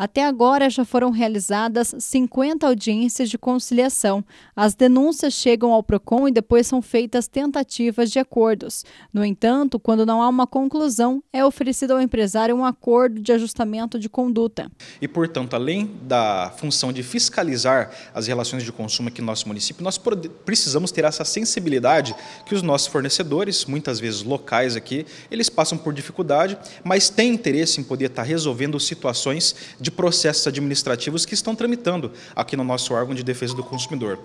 Até agora já foram realizadas 50 audiências de conciliação. As denúncias chegam ao PROCON e depois são feitas tentativas de acordos. No entanto, quando não há uma conclusão, é oferecido ao empresário um acordo de ajustamento de conduta. E, portanto, além da função de fiscalizar as relações de consumo aqui no nosso município, nós precisamos ter essa sensibilidade que os nossos fornecedores, muitas vezes locais aqui, eles passam por dificuldade, mas têm interesse em poder estar resolvendo situações de de processos administrativos que estão tramitando aqui no nosso órgão de defesa do consumidor.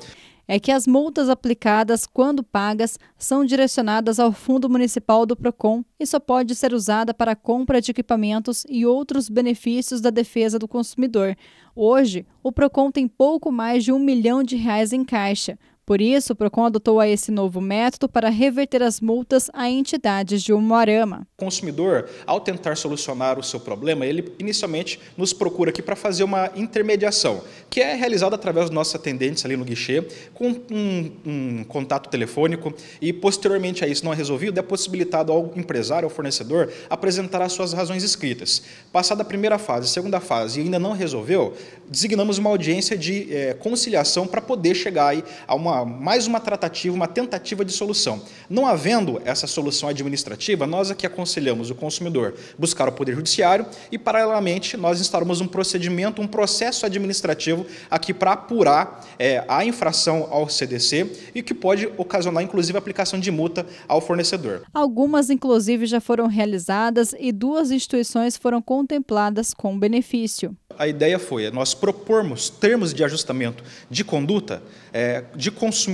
É que as multas aplicadas quando pagas são direcionadas ao Fundo Municipal do Procon e só pode ser usada para a compra de equipamentos e outros benefícios da defesa do consumidor. Hoje, o Procon tem pouco mais de um milhão de reais em caixa. Por isso, o PROCON adotou esse novo método para reverter as multas a entidades de Umuarama. O consumidor, ao tentar solucionar o seu problema, ele inicialmente nos procura aqui para fazer uma intermediação, que é realizada através dos nossos atendentes ali no guichê, com um, um contato telefônico e, posteriormente a isso não é resolvido, é possibilitado ao empresário, ao fornecedor, apresentar as suas razões escritas. Passada a primeira fase, segunda fase e ainda não resolveu, designamos uma audiência de é, conciliação para poder chegar aí a uma mais uma tratativa, uma tentativa de solução. Não havendo essa solução administrativa, nós aqui aconselhamos o consumidor buscar o Poder Judiciário e, paralelamente, nós instauramos um procedimento, um processo administrativo aqui para apurar é, a infração ao CDC e que pode ocasionar, inclusive, a aplicação de multa ao fornecedor. Algumas, inclusive, já foram realizadas e duas instituições foram contempladas com benefício. A ideia foi é nós propormos termos de ajustamento de conduta é, de,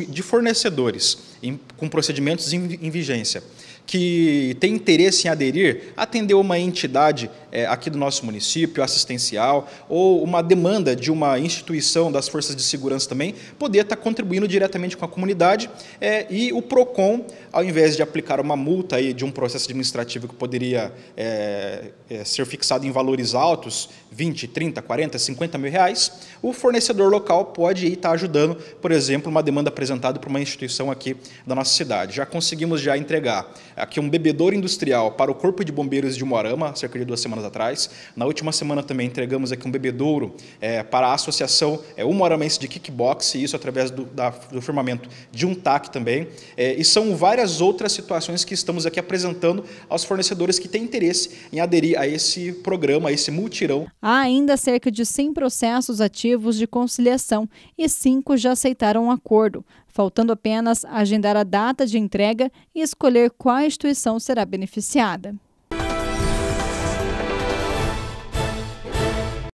de fornecedores em, com procedimentos em, em, vigência, que tem interesse em aderir, atender uma entidade é, aqui do nosso município, assistencial, ou uma demanda de uma instituição das forças de segurança também, poder estar tá contribuindo diretamente com a comunidade. É, e o PROCON, ao invés de aplicar uma multa aí de um processo administrativo que poderia é, é ser fixado em valores altos, 20, 30, 40, 50 mil reais, o fornecedor local pode estar tá ajudando, por exemplo, uma demanda apresentada por uma instituição aqui da nossa cidade. Já conseguimos já entregar aqui um bebedouro industrial para o Corpo de Bombeiros de Moarama, cerca de duas semanas atrás. Na última semana também entregamos aqui um bebedouro é, para a Associação é, de de e isso através do, da, do firmamento de um TAC também. É, e são várias outras situações que estamos aqui apresentando aos fornecedores que têm interesse em aderir a esse programa, a esse multirão. Há ainda cerca de 100 processos ativos de conciliação e cinco já aceitaram o um acordo faltando apenas agendar a data de entrega e escolher qual instituição será beneficiada.